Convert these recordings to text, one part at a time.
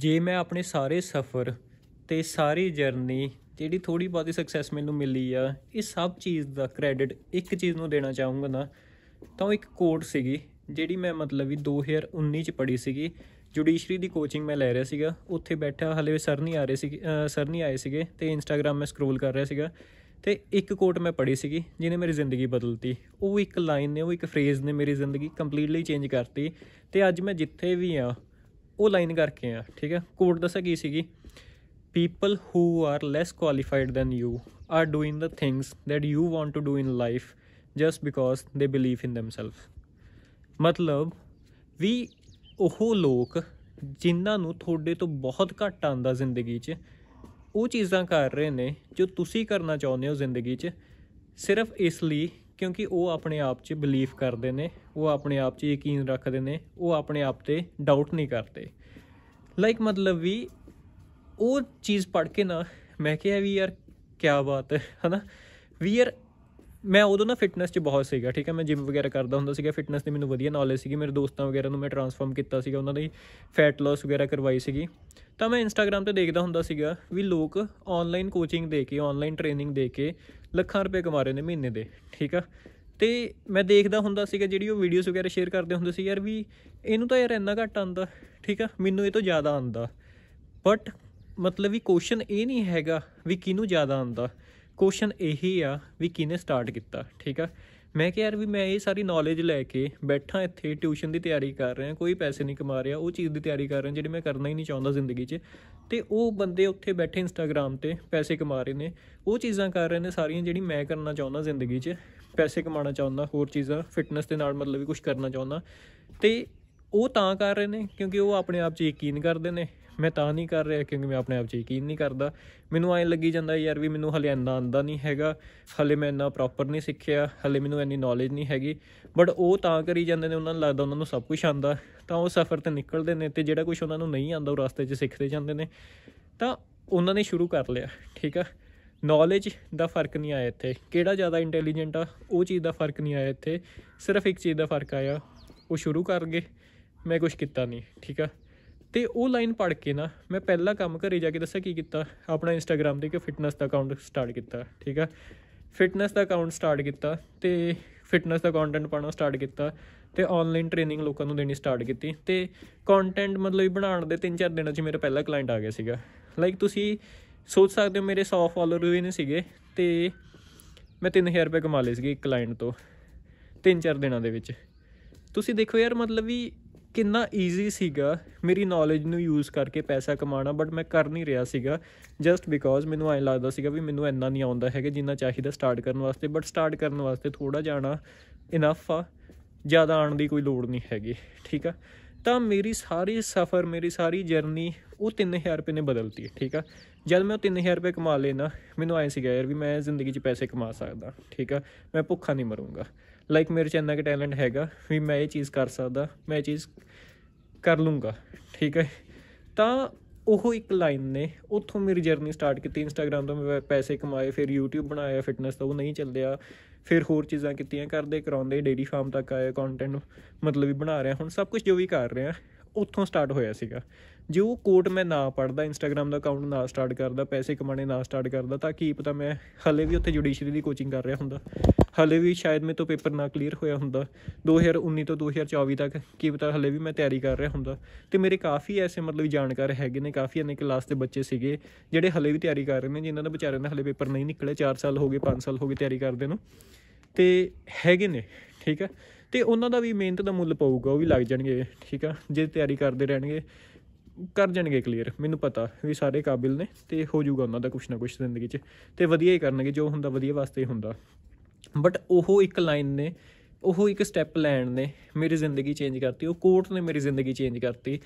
ਜੇ ਮੈਂ ਆਪਣੇ ਸਾਰੇ ਸਫ਼ਰ ਤੇ ਸਾਰੀ ਜਰਨੀ ਜਿਹੜੀ ਥੋੜੀ ਬਹੁਤੀ ਸਕਸੈਸ ਮੈਨੂੰ ਮਿਲੀ ਆ ਇਹ ਸਭ ਚੀਜ਼ ਦਾ ਕ੍ਰੈਡਿਟ ਇੱਕ ਚੀਜ਼ ਨੂੰ ਦੇਣਾ ਚਾਹੂੰਗਾ ਨਾ ਤਾਂ ਉਹ ਇੱਕ ਕੋਡ ਸੀਗੀ ਜਿਹੜੀ ਮੈਂ ਮਤਲਬ ਵੀ 2019 ਚ ਪੜ੍ਹੀ ਸੀਗੀ ਜੁਡੀਸ਼ਰੀ ਦੀ ਕੋਚਿੰਗ ਮੈਂ ਲੈ ਰਿਹਾ ਸੀਗਾ ਉੱਥੇ ਬੈਠਾ ਹਲੇ ਸਰ ਨਹੀਂ ਆ ਰਹੇ ਸੀ ਸਰ ਨਹੀਂ ਆਏ ਸੀਗੇ ਤੇ ਇੰਸਟਾਗ੍ਰam ਮੈਂ ਸਕਰੋਲ ਕਰ ਰਿਹਾ ਸੀਗਾ ਤੇ ਇੱਕ ਕੋਟ ਮੈਂ ਪੜ੍ਹੀ ਸੀਗੀ ਜਿਹਨੇ ਮੇਰੀ ਜ਼ਿੰਦਗੀ ਬਦਲਤੀ ਉਹ ਇੱਕ ਲਾਈਨ ਨੇ ਉਹ ਇੱਕ ਫਰੇਜ਼ ਨੇ ਮੇਰੀ ਜ਼ਿੰਦਗੀ ਕੰਪਲੀਟਲੀ ਚੇਂਜ ਕਰਤੀ ਤੇ ਅੱਜ ਮੈਂ ਜਿੱਥੇ ਵੀ ਆ ਉਹ ਲਾਈਨ ਕਰਕੇ ਆ ਠੀਕ ਹੈ ਕੋਡ ਦੱਸਿਆ ਕੀ ਸੀਗੀ people who are less qualified than you are doing the things that you want to do in life just because they believe in themself ਮਤਲਬ ਵੀ ਉਹ ਲੋਕ ਜਿਨ੍ਹਾਂ ਨੂੰ ਤੁਹਾਡੇ ਤੋਂ ਬਹੁਤ ਘੱਟ ਆਂਦਾ ਜ਼ਿੰਦਗੀ 'ਚ ਉਹ ਚੀਜ਼ਾਂ ਕਰ ਰਹੇ ਨੇ ਜੋ ਤੁਸੀਂ ਕਰਨਾ ਚਾਹੁੰਦੇ ਹੋ ਜ਼ਿੰਦਗੀ 'ਚ ਸਿਰਫ ਇਸ ਲਈ ਕਿਉਂਕਿ ਉਹ ਆਪਣੇ ਆਪ 'ਚ ਬਲੀਫ ਕਰਦੇ ਨੇ ਉਹ ਆਪਣੇ ਆਪ 'ਚ ਯਕੀਨ ਰੱਖਦੇ ਨੇ ਉਹ ਆਪਣੇ ਆਪ ਤੇ ਡਾਊਟ ਨਹੀਂ ਕਰਦੇ ਲਾਈਕ ਮਤਲਬ ਵੀ ਉਹ ਚੀਜ਼ ਪੜ੍ਹ ਕੇ ਨਾ ਮੈਂ ਕਿਹਾ ਵੀ ਯਾਰ ਕੀ ਬਾਤ ਹੈ ਹਨਾ ਵੀ ਯਾਰ ਮੈਂ ਉਦੋਂ ਨਾ ਫਿਟਨੈਸ 'ਚ ਬਹੁਤ ਸੀਗਾ ਠੀਕ ਹੈ ਮੈਂ ਜਿਮ ਵਗੈਰਾ ਕਰਦਾ ਹੁੰਦਾ ਸੀਗਾ ਫਿਟਨੈਸ ਦੀ ਮੈਨੂੰ ਵਧੀਆ ਨੌਲੇਜ ਸੀਗੀ ਮੇਰੇ ਦੋਸਤਾਂ ਵਗੈਰਾ ਨੂੰ ਮੈਂ ਟਰਾਂਸਫਾਰਮ ਕੀਤਾ ਸੀਗਾ ਉਹਨਾਂ ਦੇ ਫੈਟ ਲਾਸ ਵਗੈਰਾ ਕਰਵਾਈ ਸੀਗੀ ਤਾਂ ਮੈਂ ਇੰਸਟਾਗ੍ਰam ਤੇ ਦੇਖਦਾ ਹੁੰਦਾ ਸੀਗਾ ਵੀ ਲੋਕ ਆਨਲਾਈਨ ਕੋਚਿੰਗ ਦੇ ਕੇ ਆਨਲਾਈਨ ਟ੍ਰੇਨਿੰਗ ਦੇ ਕੇ ਲੱਖਾਂ ਰੁਪਏ ਕਮਾ ਰਹੇ ਨੇ ਮਹੀਨੇ ਦੇ ਠੀਕ ਆ ਤੇ ਮੈਂ ਦੇਖਦਾ ਹੁੰਦਾ ਸੀਗਾ ਜਿਹੜੀ ਉਹ ਵੀਡੀਓਸ ਵਗੈਰਾ ਸ਼ੇਅਰ ਕਰਦੇ ਹੁੰਦੇ ਸੀ ਯਾਰ ਵੀ ਇਹਨੂੰ ਤਾਂ ਯਾਰ ਇੰਨਾ ਘੱਟ ਆਂਦਾ ਠੀਕ ਆ ਮੈਨੂੰ ਇਹ ਤੋਂ ਜ਼ਿਆਦਾ ਆਂਦਾ ਬਟ ਮਤਲਬ ਵੀ ਕੁਐਸਚਨ ਇਹ ਨਹੀਂ ਹੈਗਾ ਵੀ ਕਿਹਨੂੰ ਜ਼ਿਆਦਾ ਆਂਦਾ ਕੁਐਸਚਨ ਇਹੀ ਆ ਵੀ ਕਿਨੇ ਸਟਾਰਟ ਕੀਤਾ ਠੀਕ ਆ ਮੈਂ ਕਿਹਾ ਯਾਰ ਵੀ ਮੈਂ ਇਹ ਸਾਰੀ ਨੌਲੇਜ ਲੈ ਕੇ ਬੈਠਾ ਇੱਥੇ ਟਿਊਸ਼ਨ ਦੀ ਤਿਆਰੀ ਕਰ ਰਿਹਾ ਕੋਈ ਪੈਸੇ ਨਹੀਂ ਕਮਾ ਰਿਹਾ ਉਹ ਚੀਜ਼ ਦੀ ਤਿਆਰੀ ਕਰ ਰਿਹਾ ਜਿਹੜੀ ਮੈਂ ਕਰਨਾ ਹੀ ਨਹੀਂ ਚਾਹੁੰਦਾ ਜ਼ਿੰਦਗੀ 'ਚ ਤੇ ਉਹ ਬੰਦੇ ਉੱਥੇ ਬੈਠੇ ਇੰਸਟਾਗ੍ਰam ਤੇ ਪੈਸੇ ਕਮਾ ਰਹੇ ਨੇ ਉਹ ਚੀਜ਼ਾਂ ਕਰ ਰਹੇ ਨੇ ਸਾਰੀਆਂ ਜਿਹੜੀ ਮੈਂ ਕਰਨਾ ਚਾਹੁੰਦਾ ਜ਼ਿੰਦਗੀ 'ਚ ਪੈਸੇ ਕਮਾਉਣਾ ਚਾਹੁੰਦਾ ਹੋਰ ਚੀਜ਼ਾਂ ਫਿਟਨੈਸ ਦੇ ਨਾਲ ਮਤਲਬ ਵੀ ਕੁਝ ਕਰਨਾ ਚਾਹੁੰਦਾ ਤੇ ਉਹ ਤਾਂ ਕਰ ਰਹੇ ਨੇ ਕਿਉਂਕਿ ਉਹ ਆਪਣੇ ਆਪ 'ਚ ਯਕੀਨ ਕਰਦੇ ਨੇ ਮੈਂ ਤਾਂ ਨਹੀਂ ਕਰ ਰਿਹਾ ਕਿਉਂਕਿ ਮੈਂ ਆਪਣੇ ਆਪ 'ਚ ਯਕੀਨ ਨਹੀਂ ਕਰਦਾ ਮੈਨੂੰ ਐਂ ਲੱਗੀ ਜਾਂਦਾ ਯਾਰ ਵੀ ਮੈਨੂੰ ਹਲੇ ਇੰਨਾ ਆਂਦਾ ਨਹੀਂ ਹੈਗਾ ਹਲੇ ਮੈਂ ਇੰਨਾ ਪ੍ਰੋਪਰ ਨਹੀਂ ਸਿੱਖਿਆ ਹਲੇ ਮੈਨੂੰ ਇੰਨੀ ਨੌਲੇਜ ਨਹੀਂ ਹੈਗੀ ਬਟ ਉਹ ਤਾਂ ਕਰੀ ਜਾਂਦੇ ਨੇ ਉਹਨਾਂ ਨੂੰ ਲੱਗਦਾ ਉਹਨਾਂ ਨੂੰ ਸਭ ਕੁਝ ਆਂਦਾ ਤਾਂ ਉਹ ਸਫ਼ਰ ਤੇ ਨਿਕਲਦੇ ਨੇ ਤੇ ਜਿਹੜਾ ਕੁਝ ਉਹਨਾਂ ਨੂੰ ਨਹੀਂ ਆਂਦਾ ਉਹ ਰਸਤੇ 'ਚ ਸਿੱਖਦੇ ਜਾਂਦੇ ਨੇ ਤਾਂ ਉਹਨਾਂ ਨੇ ਸ਼ੁਰੂ ਕਰ ਲਿਆ ਠੀਕ ਆ ਨੌਲੇਜ ਦਾ ਫਰਕ ਨਹੀਂ ਆਇਆ ਇੱਥੇ ਕਿਹੜਾ ਜ਼ਿਆਦਾ ਇੰਟੈਲੀਜੈਂਟ ਆ ਉਹ ਚੀਜ਼ ਦਾ ਫਰਕ ਨਹੀਂ ਆਇਆ ਇੱਥੇ ਸਿਰਫ ਇੱਕ ਚੀਜ਼ ਦਾ ਫਰਕ ਆਇਆ ਉਹ ਸ਼ੁਰੂ ਕਰ ਗਏ ਮੈਂ ਕੁਝ ਕੀਤਾ ਨਹੀਂ ਠੀਕ ਆ ਤੇ ਉਹ ਲਾਈਨ ਪੜ ਕੇ ਨਾ ਮੈਂ ਪਹਿਲਾ ਕੰਮ ਘਰੇ ਜਾ ਕੇ ਦੱਸਿਆ ਕੀ ਕੀਤਾ ਆਪਣਾ ਇੰਸਟਾਗ੍ਰam ਦੇ ਇੱਕ ਫਿਟਨੈਸ ਦਾ ਅਕਾਊਂਟ ਸਟਾਰਟ ਕੀਤਾ ਠੀਕ ਆ ਫਿਟਨੈਸ ਦਾ ਅਕਾਊਂਟ ਸਟਾਰਟ ਕੀਤਾ ਤੇ ਫਿਟਨੈਸ ਦਾ ਕੰਟੈਂਟ ਪਾਉਣਾ ਸਟਾਰਟ ਕੀਤਾ ਤੇ ਆਨਲਾਈਨ ਟ੍ਰੇਨਿੰਗ ਲੋਕਾਂ ਨੂੰ ਦੇਣੀ ਸਟਾਰਟ ਕੀਤੀ ਤੇ ਕੰਟੈਂਟ ਮਤਲਬ ਬਣਾਉਣ ਦੇ 3-4 ਦਿਨਾਂ 'ਚ ਮੇਰਾ ਪਹਿਲਾ ਕਲਾਇੰਟ ਆ ਗਿਆ ਸੀਗਾ ਲਾਈਕ ਤੁਸੀਂ ਸੋਚ ਸਕਦੇ ਹੋ ਮੇਰੇ 100 ਫਾਲੋਅਰ ਵੀ ਨਹੀਂ ਸੀਗੇ ਤੇ ਮੈਂ 3000 ਰੁਪਏ ਕਮਾ ਲਏ ਸੀਗੇ ਇੱਕ ਕਲਾਇੰਟ ਤੋਂ 3-4 ਦਿਨਾਂ ਦੇ ਵਿੱਚ ਤੁਸੀਂ ਦੇਖੋ ਯਾਰ ਮਤਲਬ ਵੀ ਕਿੰਨਾ ਈਜ਼ੀ ਸੀਗਾ ਮੇਰੀ ਨੌਲੇਜ ਨੂੰ ਯੂਜ਼ ਕਰਕੇ ਪੈਸਾ ਕਮਾਉਣਾ ਬਟ ਮੈਂ ਕਰ ਨਹੀਂ ਰਿਹਾ ਸੀਗਾ ਜਸਟ ਬਿਕੋਜ਼ ਮੈਨੂੰ ਐਂ ਲੱਗਦਾ ਸੀਗਾ ਵੀ ਮੈਨੂੰ ਇੰਨਾ ਨਹੀਂ ਆਉਂਦਾ ਹੈਗਾ ਜਿੰਨਾ ਚਾਹੀਦਾ ਸਟਾਰਟ ਕਰਨ ਵਾਸਤੇ ਬਟ ਸਟਾਰਟ ਕਰਨ ਵਾਸਤੇ ਥੋੜਾ ਜਾਣਾ ਇਨਫ ਆ ਜ਼ਿਆਦਾ ਆਣ ਦੀ ਕੋਈ ਲੋੜ ਨਹੀਂ ਹੈਗੀ ਠੀਕ ਆ ਤਾਂ ਮੇਰੀ ਸਾਰੀ ਸਫ਼ਰ ਮੇਰੀ ਸਾਰੀ ਜਰਨੀ ਉਹ 3000 ਰੁਪਏ ਨੇ ਬਦਲਤੀ ਠੀਕ ਆ ਜਦ ਮੈਂ ਉਹ 3000 ਰੁਪਏ ਕਮਾ ਲੈਣਾ ਨਾ ਮੈਨੂੰ ਐ ਸੀਗਾ ਯਾਰ ਵੀ ਮੈਂ ਜ਼ਿੰਦਗੀ 'ਚ ਪੈਸੇ ਕਮਾ ਸਕਦਾ ਠੀਕ ਆ ਮੈਂ ਭੁੱਖਾ ਨਹੀਂ ਮਰੂੰਗਾ ਲਾਈਕ ਮੇਰੇ 'ਚ ਇੰਨਾ ਕਿ ਟੈਲੈਂਟ ਹੈਗਾ ਵੀ ਮੈਂ ਇਹ ਚੀਜ਼ ਕਰ ਸਕਦਾ ਮੈਂ ਇਹ ਚੀਜ਼ ਕਰ ਲੂੰਗਾ ਠੀਕ ਹੈ ਤਾਂ ਉਹ ਇੱਕ ਲਾਈਨ ਨੇ ਉੱਥੋਂ ਮੇਰੀ ਜਰਨੀ ਸਟਾਰਟ ਕੀਤੀ ਇੰਸਟਾਗ੍ਰam ਤੋਂ ਮੈਂ ਪੈਸੇ ਕਮਾਏ ਫਿਰ YouTube ਬਣਾਇਆ ਫਿਟਨੈਸ ਤਾਂ ਉਹ ਨਹੀਂ ਚੱਲਿਆ ਫਿਰ ਹੋਰ ਚੀਜ਼ਾਂ ਕੀਤੀਆਂ ਕਰਦੇ ਕਰਾਉਂਦੇ ਡੇਰੀ ਫਾਰਮ ਤੱਕ ਆਏ ਕੰਟੈਂਟ ਮਤਲਬ ਵੀ ਬਣਾ ਰਿਹਾ ਹੁਣ ਸਭ ਕੁਝ ਜੋ ਵੀ ਕਰ ਰਿਹਾ ਉੱਥੋਂ ਸਟਾਰਟ ਹੋਇਆ ਸੀਗਾ ਜੇ ਉਹ ਕੋਟ ਮੈਂ ਨਾ ਪੜਦਾ ਇੰਸਟਾਗ੍ਰam ਦਾ ਅਕਾਊਂਟ ਨਾ ਸਟਾਰਟ ਕਰਦਾ ਪੈਸੇ ਕਮਾਣੇ ਨਾ ਸਟਾਰਟ ਕਰਦਾ ਤਾਂ ਕੀ ਪਤਾ ਮੈਂ ਹਲੇ ਵੀ ਉੱਥੇ ਜੁਡੀਸ਼ਰੀ ਦੀ ਕੋਚਿੰਗ ਕਰ ਰਿਹਾ ਹੁੰਦਾ ਹਲੇ ਵੀ ਸ਼ਾਇਦ ਮੇਰੇ ਤੋਂ ਪੇਪਰ ਨਾ ਕਲੀਅਰ ਹੋਇਆ ਹੁੰਦਾ 2019 ਤੋਂ 2024 ਤੱਕ ਕੀ ਪਤਾ ਹਲੇ ਵੀ ਮੈਂ ਤਿਆਰੀ ਕਰ ਰਿਹਾ ਹੁੰਦਾ ਤੇ ਮੇਰੇ ਕਾਫੀ ਐਸੇ ਮਤਲਬ ਜਾਣਕਾਰ ਹੈਗੇ ਨੇ ਕਾਫੀ ਅਨੇਕ ਕਲਾਸ ਦੇ ਬੱਚੇ ਸੀਗੇ ਜਿਹੜੇ ਹਲੇ ਵੀ ਤਿਆਰੀ ਕਰ ਰਹੇ ਨੇ ਜਿਨ੍ਹਾਂ ਦਾ ਵਿਚਾਰਿਆਂ ਨੇ ਹਲੇ ਪੇਪਰ ਨਹੀਂ ਨਿਕਲੇ 4 ਸਾਲ ਹੋ ਗਏ 5 ਸਾਲ ਹੋ ਗਏ ਤਿਆਰੀ ਕਰਦੇ ਨੂੰ ਤੇ ਹੈਗੇ ਨੇ ਠੀਕ ਹੈ ਤੇ ਉਹਨਾਂ ਦਾ ਵੀ ਮਿਹਨਤ ਦਾ ਮੁੱਲ ਪਾਊਗਾ ਉਹ ਵੀ ਲੱਗ ਜਾਣਗੇ ਠੀਕ ਆ ਜੇ ਤਿਆਰੀ ਕਰਦੇ ਰਹਿਣਗੇ ਕਰ ਜਾਣਗੇ ਕਲੀਅਰ ਮੈਨੂੰ ਪਤਾ ਵੀ ਸਾਰੇ ਕਾਬਿਲ ਨੇ ਤੇ ਹੋ ਜਾਊਗਾ ਉਹਨਾਂ ਦਾ ਕੁਛ ਨਾ ਕੁਛ ਜ਼ਿੰਦਗੀ 'ਚ ਤੇ ਵਧੀਆ ਹੀ ਕਰਨਗੇ ਜੋ ਹੁੰਦਾ ਵਧੀਆ ਵਾਸਤੇ ਹੀ ਹੁੰਦਾ ਬਟ ਉਹ ਇੱਕ ਲਾਈਨ ਨੇ ਉਹ ਇੱਕ ਸਟੈਪ ਲੈਣ ਨੇ ਮੇਰੀ ਜ਼ਿੰਦਗੀ ਚੇਂਜ ਕਰਤੀ ਉਹ ਕੋਰਟ ਨੇ ਮੇਰੀ ਜ਼ਿੰਦਗੀ ਚੇਂਜ ਕਰਤੀ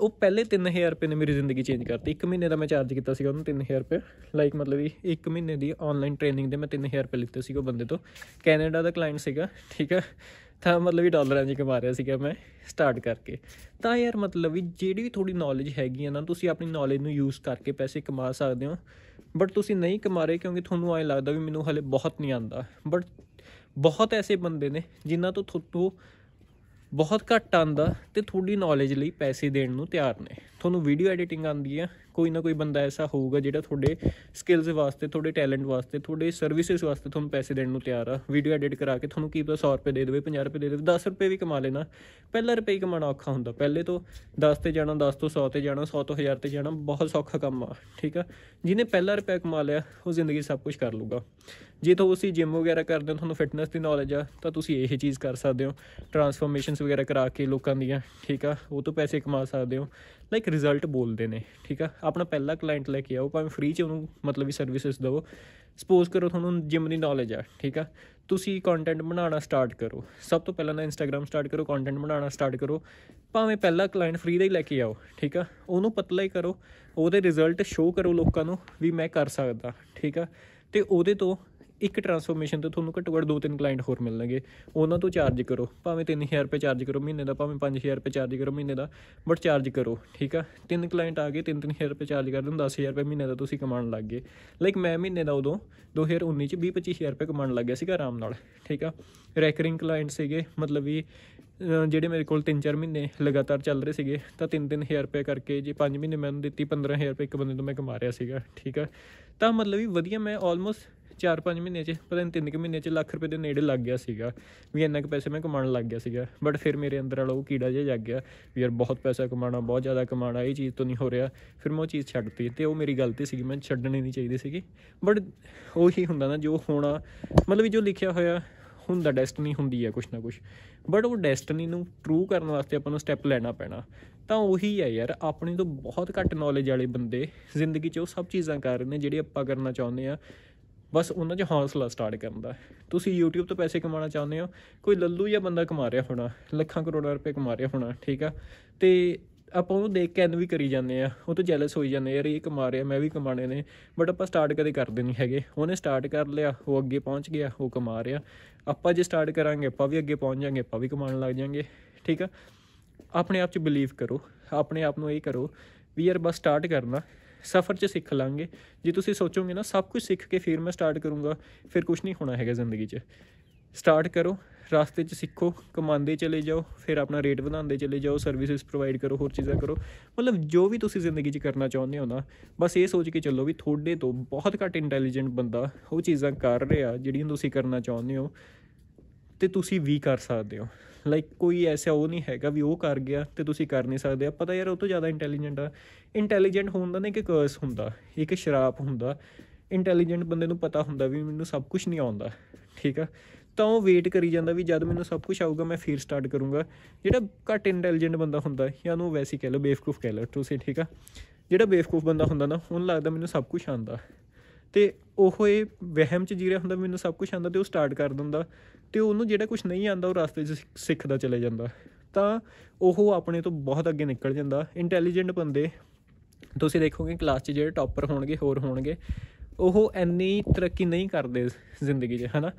ਉਹ ਪਹਿਲੇ 3000 ਰੁਪਏ ਨੇ ਮੇਰੀ ਜ਼ਿੰਦਗੀ ਚੇਂਜ ਕਰਤੀ 1 ਮਹੀਨੇ ਦਾ ਮੈਂ ਚਾਰਜ ਕੀਤਾ ਸੀਗਾ ਉਹਨੂੰ 3000 ਰੁਪਏ ਲਾਈਕ ਮਤਲਬ ਵੀ 1 ਮਹੀਨੇ ਦੀ ਆਨਲਾਈਨ ਟ੍ਰੇਨਿੰਗ ਦੇ ਮੈਂ 3000 ਰੁਪਏ ਲਿੱਤੇ ਸੀਗਾ ਬੰਦੇ ਤੋਂ ਕੈਨੇਡਾ ਦਾ ਕਲਾਇੰਟ ਸੀਗਾ ਠੀਕ ਹੈ ਤਾਂ ਮਤਲਬ ਵੀ ਡਾਲਰਾਂ 'ਚ ਕਮਾ ਰਿਹਾ ਸੀਗਾ ਮੈਂ ਸਟਾਰਟ ਕਰਕੇ ਤਾਂ ਯਾਰ ਮਤਲਬ ਵੀ ਜਿਹੜੀ ਵੀ ਥੋੜੀ ਨੌਲੇਜ ਹੈਗੀ ਆ ਨਾ ਤੁਸੀਂ ਆਪਣੀ ਨੌਲੇਜ ਨੂੰ ਯੂਜ਼ ਕਰਕੇ ਪੈਸੇ ਕਮਾ ਸਕਦੇ ਹੋ ਬਟ ਤੁਸੀਂ ਨਹੀਂ ਕਮਾ ਰਹੇ ਕਿਉਂਕਿ ਤੁਹਾਨੂੰ ਐਂ ਲੱਗਦਾ ਵੀ ਮੈਨੂੰ ਹਲੇ ਬਹੁਤ ਨਹੀਂ ਆਂਦਾ ਬਟ ਬਹੁਤ ਐਸੇ ਬੰਦੇ ਨੇ ਜਿਨ੍ਹਾਂ ਤੋਂ ਤੁਹਾਨੂੰ ਬਹੁਤ ਘੱਟ ਆਂਦਾ ਤੇ ਤੁਹਾਡੀ ਨੌਲੇਜ ਲਈ ਪੈਸੇ ਦੇਣ ਨੂੰ ਤਿਆਰ ਨੇ ਤੁਹਾਨੂੰ ਵੀਡੀਓ ਐਡੀਟਿੰਗ ਆਉਂਦੀ ਆ ਕੋਈ ਨਾ ਕੋਈ ਬੰਦਾ ਐਸਾ ਹੋਊਗਾ ਜਿਹੜਾ ਤੁਹਾਡੇ ਸਕਿੱਲਸ ਵਾਸਤੇ ਤੁਹਾਡੇ ਟੈਲੈਂਟ ਵਾਸਤੇ ਤੁਹਾਡੇ ਸਰਵਿਸਿਜ਼ ਵਾਸਤੇ ਤੁਹਾਨੂੰ ਪੈਸੇ ਦੇਣ ਨੂੰ ਤਿਆਰ ਆ ਵੀਡੀਓ ਐਡਿਟ ਕਰਾ ਕੇ ਤੁਹਾਨੂੰ ਕੀ ਪਤਾ 100 ਰੁਪਏ ਦੇ ਦੇਵੇ 50 ਰੁਪਏ ਦੇ ਦੇਵੇ 10 ਰੁਪਏ ਵੀ ਕਮਾ ਲੈਣਾ ਪਹਿਲਾ ਰੁਪਏ ਕਮਾਉਣਾ ਔਖਾ ਹੁੰਦਾ ਪਹਿਲੇ ਤੋਂ 10 ਤੇ ਜਾਣਾ 10 ਤੋਂ 100 ਤੇ ਜਾਣਾ 100 ਤੋਂ 1000 ਤੇ ਜਾਣਾ ਬਹੁਤ ਸੌਖਾ ਕੰਮ ਆ ਠੀਕ ਆ ਜਿਹਨੇ ਪਹਿਲਾ ਰੁਪਏ ਕਮਾ ਲਿਆ ਉਹ ਜ਼ਿੰਦਗੀ ਸਭ ਕੁਝ ਕਰ ਲੂਗਾ ਜੇ ਤੁਸੀਂ ਜਿਮ ਵਗੈਰਾ ਕਰਦੇ ਹੋ ਤੁਹਾਨੂੰ ਫਿਟਨੈਸ ਦੀ ਨੌਲੇਜ ਆ ਤਾਂ ਤੁਸੀਂ ਇਹ ਚੀਜ਼ ਕਰ ਸਕਦੇ ਹੋ ਟਰਾਂਸਫਾਰਮੇਸ਼ਨਸ ਵਗੈਰਾ ਕਰਾ ਕੇ ਲੋਕਾਂ ਦੀਆਂ ਠੀਕ ਆ ਉਹ ਤੋਂ ਪੈਸੇ ਕਮਾ ਸਕਦੇ ਹੋ ਲਾਈਕ ਰਿਜ਼ਲਟ ਬੋਲਦੇ ਨੇ ਠੀਕ ਆ ਆਪਣਾ ਪਹਿਲਾ ਕਲਾਇੰਟ ਲੈ ਕੇ ਆਓ ਭਾਵੇਂ ਫ੍ਰੀ 'ਚ ਉਹਨੂੰ ਮਤਲਬ ਵੀ ਸਰਵਿਸਿਸ ਦਿਓ ਸਪੋਜ਼ ਕਰੋ ਤੁਹਾਨੂੰ ਜਿਮ ਦੀ ਨੌਲੇਜ ਆ ਠੀਕ ਆ ਤੁਸੀਂ ਕੰਟੈਂਟ ਬਣਾਉਣਾ ਸਟਾਰਟ ਕਰੋ ਸਭ ਤੋਂ ਪਹਿਲਾਂ ਨਾ ਇੰਸਟਾਗ੍ਰam ਸਟਾਰਟ ਕਰੋ ਕੰਟੈਂਟ ਬਣਾਉਣਾ ਸਟਾਰਟ ਕਰੋ ਭਾਵੇਂ ਪਹਿਲਾ ਕਲਾਇੰਟ ਫ੍ਰੀ ਦਾ ਹੀ ਲੈ ਕੇ ਆਓ ਠੀਕ ਆ ਉਹਨੂੰ ਪਤਲਾ ਹੀ ਕਰੋ ਉਹਦੇ ਰਿਜ਼ਲਟ ਸ਼ੋ ਕਰੋ ਲੋਕਾਂ ਨੂੰ ਵੀ ਮੈਂ ਕਰ ਸਕਦਾ ਠੀਕ ਆ ਤੇ ਉਹਦੇ ਤੋਂ ਇੱਕ ਟਰਾਂਸਫਰਮੇਸ਼ਨ ਤੇ ਤੁਹਾਨੂੰ ਘੱਟੋ ਘੱਟ ਦੋ ਤਿੰਨ ਕਲਾਇੰਟ ਹੋਰ ਮਿਲਣਗੇ ਉਹਨਾਂ ਤੋਂ ਚਾਰਜ ਕਰੋ ਭਾਵੇਂ 3000 ਰੁਪਏ ਚਾਰਜ ਕਰੋ ਮਹੀਨੇ ਦਾ ਭਾਵੇਂ 5000 ਰੁਪਏ ਚਾਰਜ ਕਰੋ ਮਹੀਨੇ ਦਾ ਬਟ ਚਾਰਜ ਕਰੋ ਠੀਕ ਆ ਤਿੰਨ ਕਲਾਇੰਟ ਆ ਗਏ 3-3000 ਰੁਪਏ ਚਾਰਜ ਕਰਦੇ ਹੋ 10000 ਰੁਪਏ ਮਹੀਨੇ ਦਾ ਤੁਸੀਂ ਕਮਾਉਣ ਲੱਗ ਗਏ ਲਾਈਕ ਮੈਂ ਮਹੀਨੇ ਦਾ ਉਦੋਂ 2019 ਚ 20-25000 ਰੁਪਏ ਕਮਾਉਣ ਲੱਗ ਗਿਆ ਸੀਗਾ ਆਰਾਮ ਨਾਲ ਠੀਕ ਆ ਰੈਕਰਿੰਗ ਕਲਾਇੰਟ ਸੀਗੇ ਮਤਲਬ ਵੀ ਜਿਹੜੇ ਮੇਰੇ ਕੋਲ 3-4 ਮਹੀਨੇ ਲਗਾਤਾਰ ਚੱਲ ਰਹੇ ਸੀਗੇ ਤਾਂ 3-3000 ਰੁਪਏ ਕਰਕੇ ਜੇ 5 ਮਹੀਨੇ ਮੈਂ ਉਹਨੂੰ ਦਿੱਤੀ 15000 ਰੁਪਏ ਇੱਕ ਬੰਦੇ ਤੋਂ ਮੈਂ ਕਮਾ ਰਿਹਾ ਸੀਗਾ ਠੀਕ ਆ ਤਾਂ ਮਤਲਬ ਵੀ ਵਧੀਆ ਮੈਂ ਆਲਮੋਸਟ 4-5 ਮਹੀਨੇ 'ਚ ਪਤਾ ਨਹੀਂ 3 ਕਿ ਮਹੀਨੇ 'ਚ ਲੱਖ ਰੁਪਏ ਦੇ ਨੇੜੇ ਲੱਗ ਗਿਆ ਸੀਗਾ ਵੀ ਇੰਨਾ ਕੁ ਪੈਸੇ ਮੈਂ ਕਮਾਉਣ ਲੱਗ ਗਿਆ ਸੀਗਾ ਬਟ ਫਿਰ ਮੇਰੇ ਅੰਦਰ ਵਾਲਾ ਉਹ ਕੀੜਾ ਜਿਹਾ ਜਾਗ ਗਿਆ ਵੀ ਯਾਰ ਬਹੁਤ ਪੈਸਾ ਕਮਾਉਣਾ ਬਹੁਤ ਜ਼ਿਆਦਾ ਕਮਾਉਣਾ ਇਹ ਚੀਜ਼ ਤੋਂ ਨਹੀਂ ਹੋ ਰਿਹਾ ਫਿਰ ਮੈਂ ਉਹ ਚੀਜ਼ ਛੱਡਤੀ ਤੇ ਉਹ ਮੇਰੀ ਗਲਤੀ ਸੀਗੀ ਮੈਂ ਛੱਡਣੀ ਨਹੀਂ ਚਾਹੀਦੀ ਸੀਗੀ ਬਟ ਉਹੀ ਹੁੰਦਾ ਨਾ ਜੋ ਹੋਣਾ ਮਤਲਬ ਜੋ ਲਿਖਿਆ ਹੋਇਆ ਹੁੰਦਾ ਡੈਸਟਨੀ ਹੁੰਦੀ ਹੈ ਕੁਛ ਨਾ ਕੁਛ ਬਟ ਉਹ ਡੈਸਟਨੀ ਨੂੰ ਟਰੂ ਕਰਨ ਵਾਸਤੇ ਆਪਾਂ ਨੂੰ ਸਟੈਪ ਲੈਣਾ ਪੈਣਾ ਤਾਂ ਉਹੀ ਹੈ ਯਾਰ ਆਪਣੇ ਤੋਂ ਬਹੁਤ ਘੱਟ ਨੌਲੇਜ ਵਾਲੇ ਬੰਦੇ ਜ਼ਿੰਦਗੀ 'ਚ ਉਹ ਸਭ ਚੀਜ਼ਾਂ ਕਰ ਰਹੇ ਨੇ ਜਿਹੜੇ ਆਪਾਂ ਕਰਨਾ ਚਾਹੁੰਦੇ ਆ ਬਸ ਉਹਨਾਂ 'ਚ ਹੌਸਲਾ ਸਟਾਰਟ ਕਰਨ ਦਾ ਤੁਸੀਂ YouTube ਤੋਂ ਪੈਸੇ ਕਮਾਉਣਾ ਚਾਹੁੰਦੇ ਹੋ ਕੋਈ ਲੱਲੂ ਜਾਂ ਬੰਦਾ ਕਮਾ ਰਿਹਾ ਹੋਣਾ ਲੱਖਾਂ ਕਰੋੜਾਂ ਰੁਪਏ ਕਮਾ ਰਿਹਾ ਹੋਣਾ ਠੀਕ ਆ ਤੇ ਆਪਾਂ ਉਹਨੂੰ ਦੇਖ ਕੇ ਐਨਵੀ ਕਰੀ ਜਾਂਦੇ ਆ ਉਹ ਤਾਂ ਜੈਲਸ ਹੋਈ ਜਾਂਦੇ ਯਾਰ ਇਹ ਕਮਾ ਰਿਹਾ ਮੈਂ ਵੀ ਕਮਾਣੇ ਨੇ ਬਟ ਆਪਾਂ ਸਟਾਰਟ ਕਦੇ ਕਰਦੇ ਨਹੀਂ ਹੈਗੇ ਉਹਨੇ ਸਟਾਰਟ ਕਰ ਲਿਆ ਉਹ ਅੱਗੇ ਪਹੁੰਚ ਗਿਆ ਉਹ ਕਮਾ ਰਿਹਾ ਆਪਾਂ ਜੇ ਸਟਾਰਟ ਕਰਾਂਗੇ ਆਪਾਂ ਵੀ ਅੱਗੇ ਪਹੁੰਚ ਜਾਾਂਗੇ ਆਪਾਂ ਵੀ ਕਮਾਉਣ ਲੱਗ ਜਾਾਂਗੇ ਠੀਕ ਆ ਆਪਣੇ ਆਪ 'ਚ ਬਲੀਵ ਕਰੋ ਆਪਣੇ ਆਪ ਨੂੰ ਇਹ ਕਰੋ ਵੀ ਯਾਰ ਬਸ ਸਟਾਰਟ ਕਰਨਾ ਸਫ਼ਰ 'ਚ ਸਿੱਖ ਲਾਂਗੇ ਜੇ ਤੁਸੀਂ ਸੋਚੋਗੇ ਨਾ ਸਭ ਕੁਝ ਸਿੱਖ ਕੇ ਫਿਰ ਮੈਂ ਸਟਾਰਟ ਕਰੂੰਗਾ ਫਿਰ ਕੁਝ ਨਹੀਂ ਹੋਣਾ ਹੈਗਾ ਜ਼ਿੰਦਗੀ 'ਚ ਸਟਾਰਟ ਕਰੋ ਰਾਸਤੇ 'ਚ ਸਿੱਖੋ ਕਮਾਉਂਦੇ ਚਲੇ ਜਾਓ ਫਿਰ ਆਪਣਾ ਰੇਟ ਵਧਾਉਂਦੇ ਚਲੇ ਜਾਓ ਸਰਵਿਸਿਜ਼ ਪ੍ਰੋਵਾਈਡ ਕਰੋ ਹੋਰ ਚੀਜ਼ਾਂ ਕਰੋ ਮਤਲਬ ਜੋ ਵੀ ਤੁਸੀਂ ਜ਼ਿੰਦਗੀ 'ਚ ਕਰਨਾ ਚਾਹੁੰਦੇ ਹੋ ਨਾ ਬਸ ਇਹ ਸੋਚ ਕੇ ਚੱਲੋ ਵੀ ਥੋੜੇ ਤੋਂ ਬਹੁਤ ਘੱਟ ਇੰਟੈਲੀਜੈਂਟ ਬੰਦਾ ਉਹ ਚੀਜ਼ਾਂ ਕਰ ਰਿਹਾ ਜਿਹੜੀਆਂ ਤੁਸੀਂ ਕਰਨਾ ਚਾਹੁੰਦੇ ਹੋ ਤੇ ਤੁਸੀਂ ਵੀ ਕਰ ਸਕਦੇ ਹੋ ਲਾਈਕ ਕੋਈ ਐਸਾ ਉਹ ਨਹੀਂ ਹੈਗਾ ਵੀ ਉਹ ਕਰ ਗਿਆ ਤੇ ਤੁਸੀਂ ਕਰ ਨਹੀਂ ਸਕਦੇ ਆ ਪਤਾ ਯਾਰ ਉਹ ਤੋਂ ਜ਼ਿਆਦਾ ਇੰਟੈਲੀਜੈਂਟ ਆ ਇੰਟੈਲੀਜੈਂਟ ਹੋਣ ਦਾ ਨਾ ਇੱਕ ਕਰਸ ਹੁੰਦਾ ਇੱਕ ਸ਼ਰਾਪ ਹੁੰਦਾ ਇੰਟੈਲੀਜੈਂਟ ਬੰਦੇ ਨੂੰ ਪਤਾ ਹੁੰਦਾ ਵੀ ਮੈਨੂੰ ਸਭ ਕੁਝ ਨਹੀਂ ਆਉਂਦਾ ਠੀਕ ਆ ਤਾਂ ਉਹ ਵੇਟ ਕਰੀ ਜਾਂਦਾ ਵੀ ਜਦ ਮੈਨੂੰ ਸਭ ਕੁਝ ਆਊਗਾ ਮੈਂ ਫੇਰ ਸਟਾਰਟ ਕਰੂੰਗਾ ਜਿਹੜਾ ਘੱਟ ਇੰਟੈਲੀਜੈਂਟ ਬੰਦਾ ਹੁੰਦਾ ਜਾਂ ਉਹ ਵੈਸੀ ਕਹਿ ਲੋ ਬੇਵਕੂਫ ਕਹਿ ਲੋ ਤੁਸੀਂ ਠੀਕ ਆ ਜਿਹੜਾ ਬੇਵਕੂਫ ਬੰਦਾ ਹੁੰਦਾ ਨਾ ਉਹਨੂੰ ਲੱਗਦਾ ਮੈਨੂੰ ਸਭ ਕੁਝ ਆਉਂਦਾ ਤੇ ਉਹ ਇਹ ਵਹਿਮ ਚ ਜੀ ਰਿਹਾ ਹੁੰਦਾ ਮੈਨੂੰ ਸਭ ਕੁਝ ਆਂਦਾ ਤੇ ਉਹ ਸਟਾਰਟ ਕਰ ਦਿੰਦਾ ਤੇ ਉਹਨੂੰ ਜਿਹੜਾ ਕੁਝ ਨਹੀਂ ਆਂਦਾ ਉਹ ਰਸਤੇ 'ਚ ਸਿੱਖਦਾ ਚਲੇ ਜਾਂਦਾ ਤਾਂ ਉਹ ਆਪਣੇ ਤੋਂ ਬਹੁਤ ਅੱਗੇ ਨਿਕਲ ਜਾਂਦਾ ਇੰਟੈਲੀਜੈਂਟ ਬੰਦੇ ਤੁਸੀਂ ਦੇਖੋਗੇ ਕਲਾਸ 'ਚ ਜਿਹੜੇ ਟੌਪਰ ਹੋਣਗੇ ਹੋਰ ਹੋਣਗੇ ਉਹ ਐਨੀ ਤਰੱਕੀ ਨਹੀਂ ਕਰਦੇ ਜ਼ਿੰਦਗੀ 'ਚ ਹਨਾ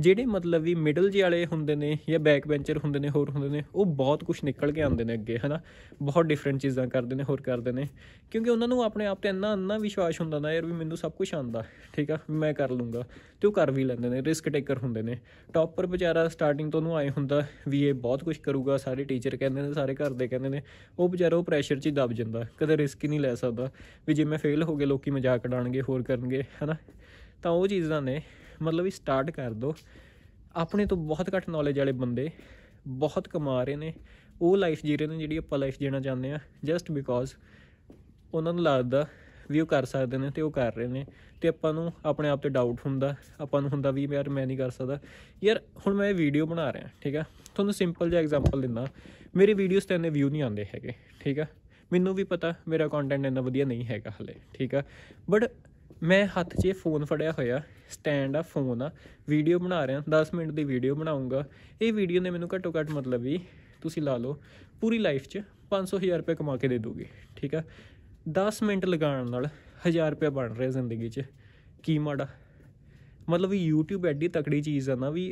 ਜਿਹੜੇ ਮਤਲਬ ਵੀ ਮਿਡਲ ਜੀ ਵਾਲੇ ਹੁੰਦੇ ਨੇ ਜਾਂ ਬੈਕ ਬੈਂਚਰ ਹੁੰਦੇ ਨੇ ਹੋਰ ਹੁੰਦੇ ਨੇ ਉਹ ਬਹੁਤ ਕੁਝ ਨਿਕਲ ਕੇ ਆਉਂਦੇ ਨੇ ਅੱਗੇ ਹਨਾ ਬਹੁਤ ਡਿਫਰੈਂਟ ਚੀਜ਼ਾਂ ਕਰਦੇ ਨੇ ਹੋਰ ਕਰਦੇ ਨੇ ਕਿਉਂਕਿ ਉਹਨਾਂ ਨੂੰ ਆਪਣੇ ਆਪ ਤੇ ਇੰਨਾ ਇੰਨਾ ਵਿਸ਼ਵਾਸ ਹੁੰਦਾ ਨਾ ਯਾਰ ਵੀ ਮੈਨੂੰ ਸਭ ਕੁਝ ਆਉਂਦਾ ਠੀਕ ਆ ਮੈਂ ਕਰ ਲੂੰਗਾ ਤੇ ਉਹ ਕਰ ਵੀ ਲੈਂਦੇ ਨੇ ਰਿਸਕ ਟੇਕਰ ਹੁੰਦੇ ਨੇ ਟੌਪਰ ਵਿਚਾਰਾ ਸਟਾਰਟਿੰਗ ਤੋਂ ਉਹਨੂੰ ਆਏ ਹੁੰਦਾ ਵੀ ਇਹ ਬਹੁਤ ਕੁਝ ਕਰੂਗਾ ਸਾਰੇ ਟੀਚਰ ਕਹਿੰਦੇ ਨੇ ਸਾਰੇ ਘਰ ਦੇ ਕਹਿੰਦੇ ਨੇ ਉਹ ਵਿਚਾਰਾ ਉਹ ਪ੍ਰੈਸ਼ਰ 'ਚ ਹੀ ਦਬ ਜਾਂਦਾ ਕਦੇ ਰਿਸਕ ਹੀ ਨਹੀਂ ਲੈ ਸਕਦਾ ਵੀ ਜੇ ਮੈਂ ਫੇਲ ਹੋ ਗਿਆ ਲੋਕੀ ਮਜ਼ਾਕ ਉਡਾਣਗੇ ਹੋਰ ਕਰਨਗੇ ਹਨਾ ਤਾਂ ਉਹ ਚੀਜ਼ਾਂ ਨੇ ਮਤਲਬ ਵੀ ਸਟਾਰਟ ਕਰ ਦੋ ਆਪਣੇ ਤੋਂ ਬਹੁਤ ਘੱਟ ਨੌਲੇਜ ਵਾਲੇ ਬੰਦੇ ਬਹੁਤ ਕਮਾ ਰਹੇ ਨੇ ਉਹ ਲਾਈਫ ਜੀ ਰਹੇ ਨੇ ਜਿਹੜੀ ਆਪਾਂ ਲਾਈਫ ਜੀਣਾ ਚਾਹੁੰਦੇ ਆ ਜਸਟ ਬਿਕੋਜ਼ ਉਹਨਾਂ ਨੂੰ ਲੱਗਦਾ ਵੀ ਉਹ ਕਰ ਸਕਦੇ ਨੇ ਤੇ ਉਹ ਕਰ ਰਹੇ ਨੇ ਤੇ ਆਪਾਂ ਨੂੰ ਆਪਣੇ ਆਪ ਤੇ ਡਾਊਟ ਹੁੰਦਾ ਆਪਾਂ ਨੂੰ ਹੁੰਦਾ ਵੀ ਯਾਰ ਮੈਂ ਨਹੀਂ ਕਰ ਸਕਦਾ ਯਾਰ ਹੁਣ ਮੈਂ ਇਹ ਵੀਡੀਓ ਬਣਾ ਰਿਹਾ ਠੀਕ ਆ ਤੁਹਾਨੂੰ ਸਿੰਪਲ ਜਿਹਾ ਐਗਜ਼ਾਮਪਲ ਦਿੰਦਾ ਮੇਰੇ ਵੀਡੀਓਸ ਤੇ ਇੰਨੇ ਵਿਊ ਨਹੀਂ ਆਉਂਦੇ ਹੈਗੇ ਠੀਕ ਆ ਮੈਨੂੰ ਵੀ ਪਤਾ ਮੇਰਾ ਕੰਟੈਂਟ ਇੰਨਾ ਵਧੀਆ ਨਹੀਂ ਹੈਗਾ ਹਲੇ ਠੀਕ ਆ ਬਟ ਮੈਂ ਹੱਥ 'ਚ ਫੋਨ ਫੜਿਆ ਹੋਇਆ ਸਟੈਂਡ ਆ ਫੋਨ ਆ ਵੀਡੀਓ ਬਣਾ ਰਿਹਾ 10 ਮਿੰਟ ਦੀ ਵੀਡੀਓ ਬਣਾਉਂਗਾ ਇਹ ਵੀਡੀਓ ਨੇ ਮੈਨੂੰ ਘੱਟੋ ਘੱਟ ਮਤਲਬ ਵੀ ਤੁਸੀਂ ਲਾ ਲਓ ਪੂਰੀ ਲਾਈਫ 'ਚ 500000 ਰੁਪਏ ਕਮਾ ਕੇ ਦੇ ਦੋਗੇ ਠੀਕ ਆ 10 ਮਿੰਟ ਲਗਾਉਣ ਨਾਲ 1000 ਰੁਪਏ ਬਣ ਰਿਹਾ ਜ਼ਿੰਦਗੀ 'ਚ ਕੀ ਮਾੜਾ ਮਤਲਬ YouTube ਐਡੀ ਤਕੜੀ ਚੀਜ਼ ਆ ਨਾ ਵੀ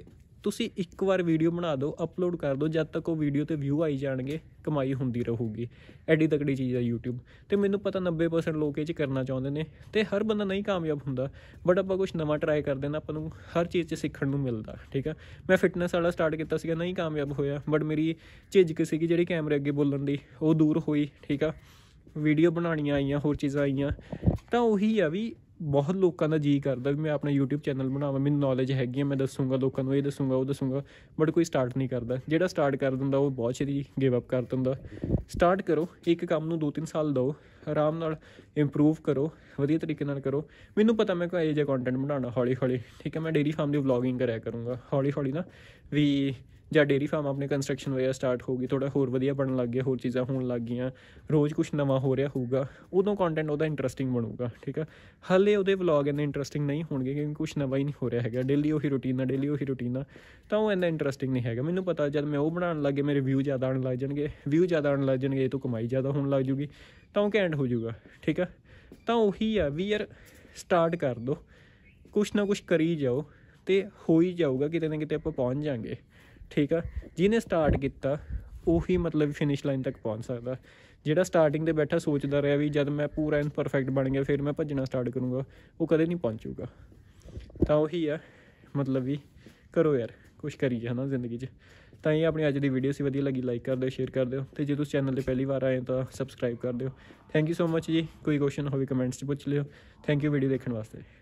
ਤੁਸੀਂ ਇੱਕ ਵਾਰ ਵੀਡੀਓ ਬਣਾ ਦਿਓ ਅਪਲੋਡ ਕਰ ਦਿਓ ਜਦ ਤੱਕ ਉਹ ਵੀਡੀਓ ਤੇ ਵਿਊ ਆਈ ਜਾਣਗੇ ਕਮਾਈ ਹੁੰਦੀ ਰਹੂਗੀ ਐਡੀ ਤਕੜੀ ਚੀਜ਼ ਆ YouTube ਤੇ ਮੈਨੂੰ ਪਤਾ 90% ਲੋਕ ਇਹ ਚ ਕਰਨਾ ਚਾਹੁੰਦੇ ਨੇ ਤੇ ਹਰ ਬੰਦਾ ਨਹੀਂ ਕਾਮਯਾਬ ਹੁੰਦਾ ਬਟ ਆਪਾਂ ਕੁਝ ਨਵਾਂ ਟਰਾਈ ਕਰਦੇ ਨਾ ਆਪਾਂ ਨੂੰ ਹਰ ਚੀਜ਼ 'ਚ ਸਿੱਖਣ ਨੂੰ ਮਿਲਦਾ ਠੀਕ ਆ ਮੈਂ ਫਿਟਨੈਸ ਵਾਲਾ ਸਟਾਰਟ ਕੀਤਾ ਸੀਗਾ ਨਹੀਂ ਕਾਮਯਾਬ ਹੋਇਆ ਬਟ ਮੇਰੀ ਝਿਜਕ ਸੀਗੀ ਜਿਹੜੀ ਕੈਮਰੇ ਅੱਗੇ ਬੋਲਣ ਦੀ ਉਹ ਦੂਰ ਹੋਈ ਠੀਕ ਆ ਵੀਡੀਓ ਬਣਾਉਣੀਆਂ ਆਈਆਂ ਹੋਰ ਚੀਜ਼ਾਂ ਆਈਆਂ ਤਾਂ ਉਹੀ ਆ ਵੀ ਬਹੁਤ ਲੋਕਾਂ ਦਾ ਜੀ ਕਰਦਾ ਵੀ ਮੈਂ ਆਪਣਾ YouTube ਚੈਨਲ ਬਣਾਵਾਂ ਮੈਨੂੰ ਨੌਲੇਜ ਹੈਗੀ ਹੈ ਮੈਂ ਦੱਸੂਗਾ ਲੋਕਾਂ ਨੂੰ ਇਹ ਦੱਸੂਗਾ ਉਹ ਦੱਸੂਗਾ ਬਟ ਕੋਈ ਸਟਾਰਟ ਨਹੀਂ ਕਰਦਾ ਜਿਹੜਾ ਸਟਾਰਟ ਕਰ ਦਿੰਦਾ ਉਹ ਬਹੁਤ ਛੇਤੀ ਗਿਵ ਅਪ ਕਰ ਦਿੰਦਾ ਸਟਾਰਟ ਕਰੋ ਇੱਕ ਕੰਮ ਨੂੰ 2-3 ਸਾਲ ਦਿਓ ਆਰਾਮ ਨਾਲ ਇੰਪਰੂਵ ਕਰੋ ਵਧੀਆ ਤਰੀਕੇ ਨਾਲ ਕਰੋ ਮੈਨੂੰ ਪਤਾ ਮੈਂ ਕੋਈ ਇਹ ਜਿਹਾ ਕੰਟੈਂਟ ਬਣਾਉਣਾ ਹੌਲੀ ਹੌਲੀ ਠੀਕ ਹੈ ਮੈਂ ਡੇਰੀ ਫਾਰਮ ਦੀ ਵਲੌਗਿੰਗ ਕਰਿਆ ਕਰੂੰਗਾ ਹੌਲੀ ਹੌਲੀ ਨਾ ਵੀ ਜਾਂ ਡੇਰੀ ਫਾਰਮ ਆਪਣੇ ਕੰਸਟਰਕਸ਼ਨ ਵਗੈਰਾ ਸਟਾਰਟ ਹੋ ਗਈ ਥੋੜਾ ਹੋਰ ਵਧੀਆ ਬਣਨ ਲੱਗ ਗਿਆ ਹੋਰ ਚੀਜ਼ਾਂ ਹੋਣ ਲੱਗ ਗਈਆਂ ਰੋਜ਼ ਕੁਝ ਨਵਾਂ ਹੋ ਰਿਹਾ ਹੋਊਗਾ ਉਦੋਂ ਕੰਟੈਂਟ ਉਹਦਾ ਇੰਟਰਸਟਿੰਗ ਬਣੂਗਾ ਠੀਕ ਆ ਹਲੇ ਉਹਦੇ ਵਲੌਗ ਇੰਨੇ ਇੰਟਰਸਟਿੰਗ ਨਹੀਂ ਹੋਣਗੇ ਕਿਉਂਕਿ ਕੁਝ ਨਵਾਂ ਹੀ ਨਹੀਂ ਹੋ ਰਿਹਾ ਹੈਗਾ ਡੇਲੀ ਉਹੀ ਰੁਟੀਨ ਆ ਡੇਲੀ ਉਹੀ ਰੁਟੀਨ ਆ ਤਾਂ ਉਹ ਇੰਨਾ ਇੰਟਰਸਟਿੰਗ ਨਹੀਂ ਹੈਗਾ ਮੈਨੂੰ ਪਤਾ ਜਦ ਮੈਂ ਉਹ ਬਣਾਉਣ ਲੱਗੇ ਮੇਰੇ ਵਿਊ ਜ਼ਿਆਦਾ ਆਉਣ ਲੱਗ ਜਾਣਗੇ ਵਿਊ ਜ਼ਿਆਦਾ ਆਉਣ ਲੱਗ ਜਾਣਗੇ ਇਹ ਤੋਂ ਕਮਾਈ ਜ਼ਿਆਦਾ ਹੋਣ ਲੱਗ ਜੂਗੀ ਤਾਂ ਉਹ ਕੈਂਟ ਹੋ ਜਾਊਗਾ ਠੀਕ ਆ ਤਾਂ ਉਹੀ ਆ ਵੀ ਯਾਰ ਸਟਾਰਟ ਕਰ ਦੋ ਕੁਝ ਨਾ ਕੁਝ ਕਰੀ ਜਾਓ ਤੇ ਹੋ ਹੀ ਜਾਊਗਾ ਕਿਤੇ ਨਾ ਕਿਤੇ ਆਪਾਂ ਪਹੁੰਚ ਜਾਾਂਗੇ ਠੀਕ ਆ ਜਿਹਨੇ ਸਟਾਰਟ ਕੀਤਾ ਉਹੀ ਮਤਲਬ ਫਿਨਿਸ਼ ਲਾਈਨ ਤੱਕ ਪਹੁੰਚ ਸਕਦਾ ਜਿਹੜਾ ਸਟਾਰਟਿੰਗ ਤੇ ਬੈਠਾ ਸੋਚਦਾ ਰਿਹਾ ਵੀ ਜਦ ਮੈਂ ਪੂਰਾ ਇਨ ਪਰਫੈਕਟ ਬਣ ਗਿਆ ਫਿਰ ਮੈਂ ਭੱਜਣਾ ਸਟਾਰਟ ਕਰੂੰਗਾ ਉਹ ਕਦੇ ਨਹੀਂ ਪਹੁੰਚੂਗਾ ਤਾਂ ਉਹੀ ਆ ਮਤਲਬ ਵੀ ਕਰੋ ਯਾਰ ਕੁਝ ਕਰੀ ਹਨਾ ਜ਼ਿੰਦਗੀ 'ਚ ਤਾਂ ਇਹ ਆਪਣੀ ਅੱਜ ਦੀ ਵੀਡੀਓ ਸੀ ਵਧੀਆ ਲੱਗੀ ਲਾਈਕ ਕਰ ਦਿਓ ਸ਼ੇਅਰ ਕਰ ਦਿਓ ਤੇ ਜੇ ਤੁਸੀਂ ਚੈਨਲ ਤੇ ਪਹਿਲੀ ਵਾਰ ਆਏ ਤਾਂ ਸਬਸਕ੍ਰਾਈਬ ਕਰ ਦਿਓ ਥੈਂਕ ਯੂ ਸੋ ਮੱਚ ਜੀ ਕੋਈ ਕੁਐਸਚਨ ਹੋਵੇ ਕਮੈਂਟਸ 'ਚ ਪੁੱਛ ਲਿਓ ਥੈਂਕ ਯੂ ਵੀਡੀਓ ਦੇਖਣ ਵਾਸਤੇ